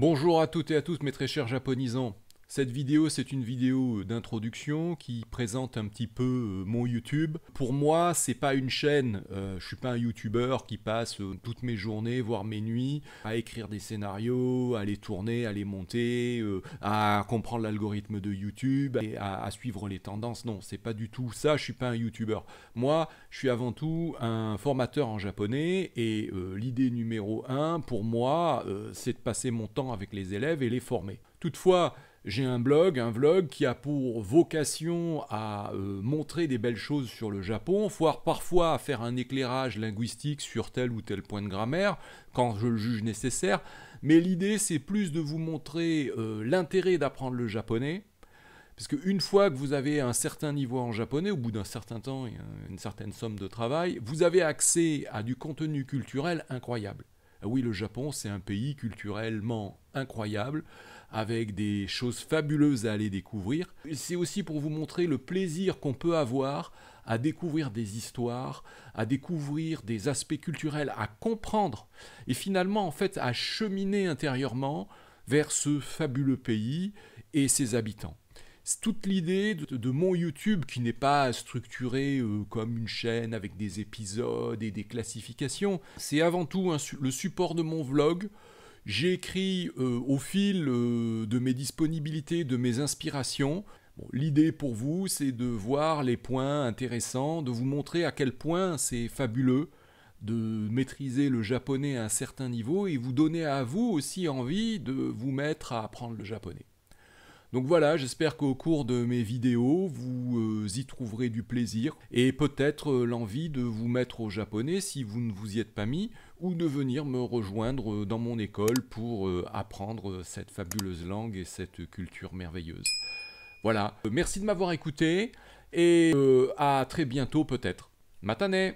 Bonjour à toutes et à tous mes très chers japonisants. Cette vidéo, c'est une vidéo euh, d'introduction qui présente un petit peu euh, mon YouTube. Pour moi, c'est pas une chaîne. Je euh, je suis pas un YouTuber qui passe toutes mes journées, voire mes nuits, à écrire des scénarios, à les tourner, à les monter, à comprendre l'algorithme de YouTube, et à, suivre les tendances. Non, c'est pas du tout ça. Je suis pas un YouTuber. Moi, je suis avant tout un formateur en japonais et l'idée numéro un pour moi, c'est de passer mon temps avec les élèves et les former. Toutefois, j'ai un blog, un vlog qui a pour vocation à euh, montrer des belles choses sur le Japon, voire parfois à faire un éclairage linguistique sur tel ou tel point de grammaire, quand je le juge nécessaire. Mais l'idée, c'est plus de vous montrer euh, l'intérêt d'apprendre le japonais, parce une fois que vous avez un certain niveau en japonais, au bout d'un certain temps et une certaine somme de travail, vous avez accès à du contenu culturel incroyable. Ah oui, le Japon, c'est un pays culturellement incroyable, avec des choses fabuleuses à aller découvrir. C'est aussi pour vous montrer le plaisir qu'on peut avoir à découvrir des histoires, à découvrir des aspects culturels, à comprendre, et finalement en fait à cheminer intérieurement vers ce fabuleux pays et ses habitants C'est toute l'idée de, mon YouTube qui n'est pas structuré euh, comme une chaîne avec des épisodes et des classifications. C'est avant tout le support de mon vlog j'ai écrit euh, au fil euh, de mes disponibilités, de mes inspirations. L'idée pour vous, c'est de voir les points intéressants, de vous montrer à quel point c'est fabuleux de maîtriser le japonais à un certain niveau et vous donner à vous aussi envie de vous mettre à apprendre le japonais. Donc voilà, j'espère qu'au cours de mes vidéos, vous euh, y trouverez du plaisir et peut-être euh, l'envie de vous mettre au japonais si vous ne vous y êtes pas mis ou de venir me rejoindre euh, dans mon école pour apprendre cette fabuleuse langue et cette culture merveilleuse. Voilà, merci de m'avoir écouté et à très bientôt peut-être. Matane